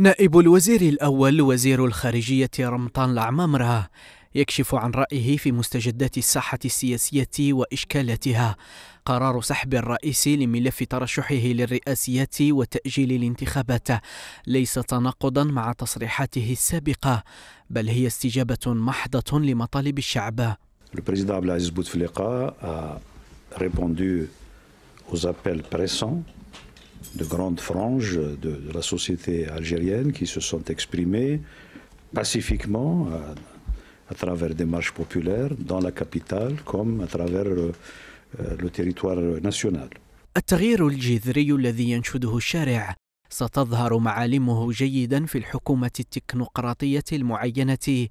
نائب الوزير الأول وزير الخارجية رمطان العمامرة يكشف عن رأيه في مستجدات الساحة السياسية وإشكالاتها قرار سحب الرئيس لملف ترشحه للرئاسية وتأجيل الانتخابات ليس تناقضا مع تصريحاته السابقة بل هي استجابة محضة لمطالب الشعب Le président Abdelaziz de grandes franges de, de, la société algérienne qui se sont exprimées pacifiquement à, à, travers des marches populaires dans la capitale comme à travers le, le territoire national. التغيير الجذري الذي ينشده الشارع ستظهر معالمه جيدا في الحكومة التكنوقراطية المعينة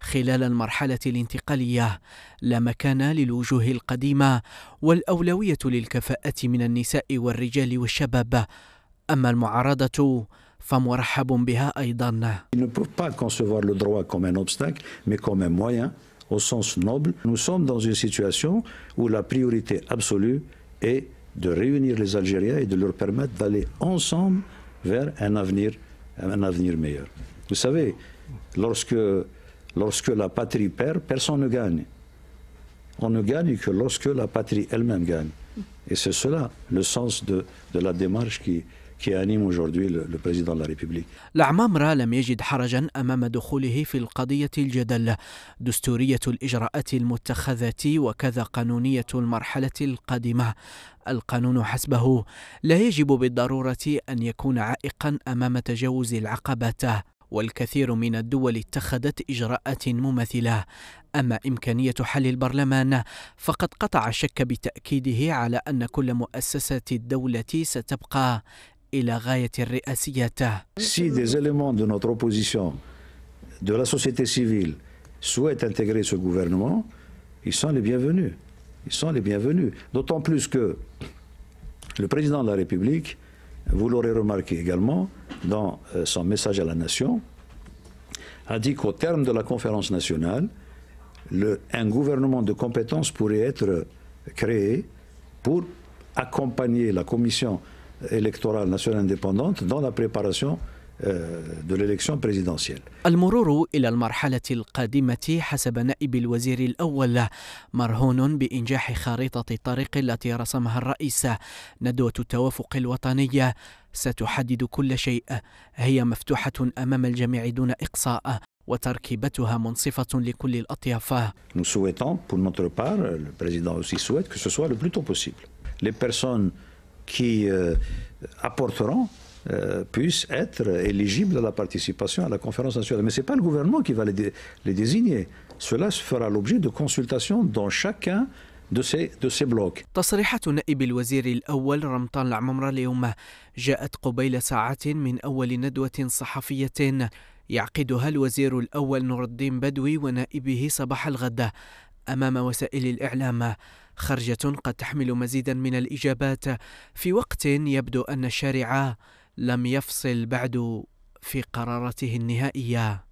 خلال المرحلة الانتقالية لا مكان للوجوه القديمة والأولوية للكفاءة من النساء والرجال والشباب أما المعارضة فمرحب بها أيضا. Ils ne peuvent pas concevoir le droit comme un obstacle, mais comme un moyen au sens noble. Nous sommes dans une situation où la priorité absolue est de réunir les Algériens et de leur permettre d'aller ensemble vers un avenir, un avenir meilleur. Vous savez, lorsque Lorsque la patrie perd, personne ne gagne. On ne gagne que lorsque la patrie elle-même gagne. Et c'est cela le sens de, de la démarche qui, qui anime aujourd'hui le, le président de la République. العمامرة لم يجد حرجا أمام دخوله في القضية الجدل دستورية الإجراءات المتخذة وكذا قانونية المرحلة القادمة القانون حسبه لا يجب بالضرورة أن يكون عائقا أمام تجاوز العقبات والكثير من الدول اتخذت اجراءات مماثله اما امكانيه حل البرلمان فقد قطع الشك بتاكيده على ان كل مؤسسات الدوله ستبقى الى غايه الرئاسيات سي دي زليمون دو نوتر اوبوزيسيون دو لا سوسيتي سيفيل سويت انتغري vous l'aurez remarqué également dans euh, son message à la nation, a dit qu'au terme de la conférence nationale, un gouvernement de compétences pourrait être créé pour accompagner la Commission électorale nationale indépendante dans la préparation Euh, de l'élection présidentielle. المرور إلى المرحلة القادمة حسب نائب الوزير الأول مرهون بإنجاح خارطة الطريق التي رسمها الرئيس ندوة التوافق الوطنية ستحدد كل شيء هي مفتوحة أمام الجميع دون إقصاء وتركيبتها منصفة لكل الأطياف. Nous souhaitons, pour notre part, le président aussi souhaite que ce soit le plus tôt possible. Les personnes qui euh, apporteront Euh, puisse être éligible à la participation à la conférence nationale. Mais ce n'est pas le gouvernement qui va les, dé les désigner. Cela fera l'objet de consultations dans chacun تصريحات نائب الوزير الأول رمضان العممرة اليوم جاءت قبيل ساعات من أول ندوة صحفية يعقدها الوزير الأول نور الدين بدوي ونائبه صباح الغد أمام وسائل الإعلام خرجة قد تحمل مزيدا من الإجابات في وقت يبدو أن الشارع لم يفصل بعد في قرارته النهائيه